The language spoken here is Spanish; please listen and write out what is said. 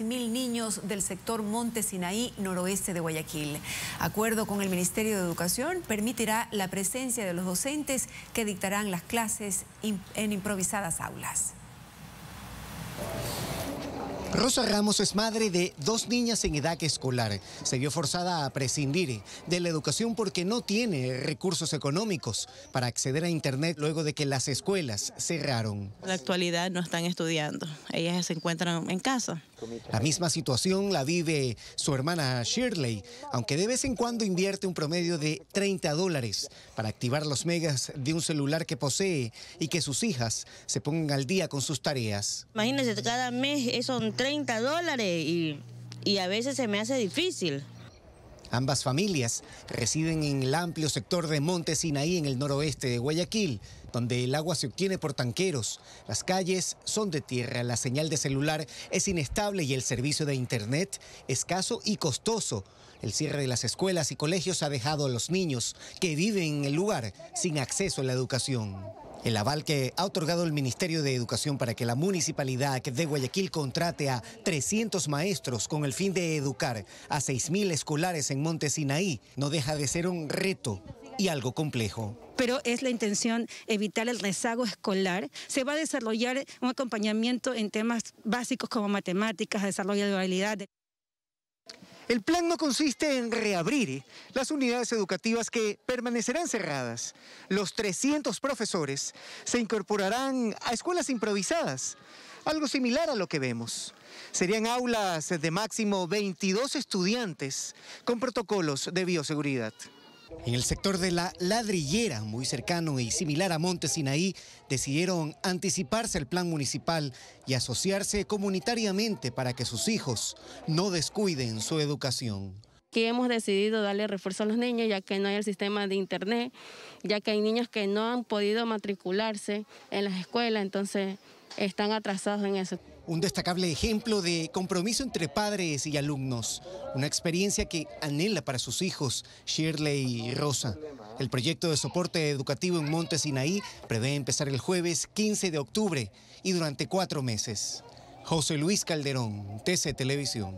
mil niños del sector Monte Sinaí, noroeste de Guayaquil. Acuerdo con el Ministerio de Educación permitirá la presencia de los docentes que dictarán las clases en improvisadas aulas. Rosa Ramos es madre de dos niñas en edad escolar. Se vio forzada a prescindir de la educación porque no tiene recursos económicos para acceder a Internet luego de que las escuelas cerraron. En la actualidad no están estudiando, ellas se encuentran en casa. La misma situación la vive su hermana Shirley, aunque de vez en cuando invierte un promedio de 30 dólares para activar los megas de un celular que posee y que sus hijas se pongan al día con sus tareas. Imagínense, cada mes son 30 dólares y, y a veces se me hace difícil. Ambas familias residen en el amplio sector de Monte Sinaí en el noroeste de Guayaquil, donde el agua se obtiene por tanqueros. Las calles son de tierra, la señal de celular es inestable y el servicio de internet escaso y costoso. El cierre de las escuelas y colegios ha dejado a los niños que viven en el lugar sin acceso a la educación. El aval que ha otorgado el Ministerio de Educación para que la municipalidad de Guayaquil contrate a 300 maestros con el fin de educar a 6.000 escolares en Monte Sinaí no deja de ser un reto y algo complejo. Pero es la intención evitar el rezago escolar. Se va a desarrollar un acompañamiento en temas básicos como matemáticas, desarrollo de habilidades. El plan no consiste en reabrir las unidades educativas que permanecerán cerradas. Los 300 profesores se incorporarán a escuelas improvisadas, algo similar a lo que vemos. Serían aulas de máximo 22 estudiantes con protocolos de bioseguridad. En el sector de la ladrillera, muy cercano y similar a Monte Sinaí, decidieron anticiparse el plan municipal y asociarse comunitariamente para que sus hijos no descuiden su educación. Aquí hemos decidido darle refuerzo a los niños ya que no hay el sistema de internet, ya que hay niños que no han podido matricularse en las escuelas, entonces están atrasados en eso. Un destacable ejemplo de compromiso entre padres y alumnos, una experiencia que anhela para sus hijos, Shirley y Rosa. El proyecto de soporte educativo en Monte Sinaí prevé empezar el jueves 15 de octubre y durante cuatro meses. José Luis Calderón, TC Televisión.